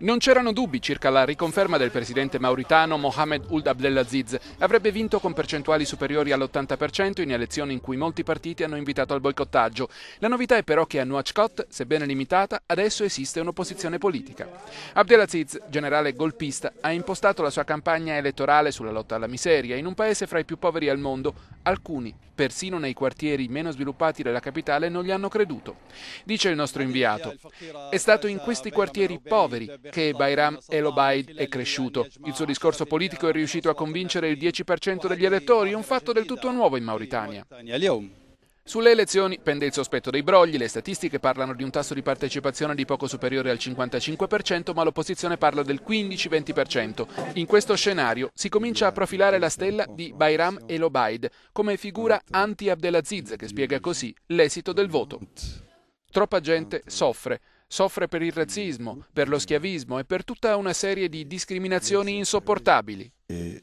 Non c'erano dubbi circa la riconferma del presidente mauritano Mohamed Ould Abdelaziz. Avrebbe vinto con percentuali superiori all'80% in elezioni in cui molti partiti hanno invitato al boicottaggio. La novità è però che a Nouakchott, sebbene limitata, adesso esiste un'opposizione politica. Abdelaziz, generale golpista, ha impostato la sua campagna elettorale sulla lotta alla miseria in un paese fra i più poveri al mondo. Alcuni, persino nei quartieri meno sviluppati della capitale, non gli hanno creduto. Dice il nostro inviato, è stato in questi quartieri poveri che Bayram el-Obaid è cresciuto. Il suo discorso politico è riuscito a convincere il 10% degli elettori, un fatto del tutto nuovo in Mauritania. Sulle elezioni pende il sospetto dei brogli, le statistiche parlano di un tasso di partecipazione di poco superiore al 55%, ma l'opposizione parla del 15-20%. In questo scenario si comincia a profilare la stella di Bayram el-Obaid come figura anti-Abdelaziz che spiega così l'esito del voto. Troppa gente soffre, soffre per il razzismo, per lo schiavismo e per tutta una serie di discriminazioni insopportabili. Il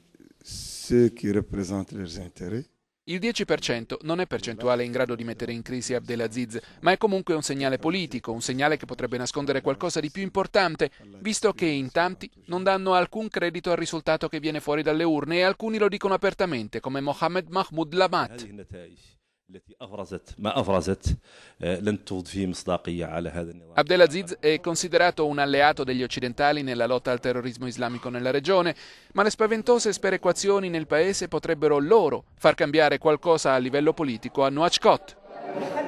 10% non è percentuale in grado di mettere in crisi Abdelaziz, ma è comunque un segnale politico, un segnale che potrebbe nascondere qualcosa di più importante, visto che in tanti non danno alcun credito al risultato che viene fuori dalle urne e alcuni lo dicono apertamente, come Mohamed Mahmoud Lamat. Abdelaziz è considerato un alleato degli occidentali nella lotta al terrorismo islamico nella regione, ma le spaventose sperequazioni nel paese potrebbero loro far cambiare qualcosa a livello politico a Nouakchott.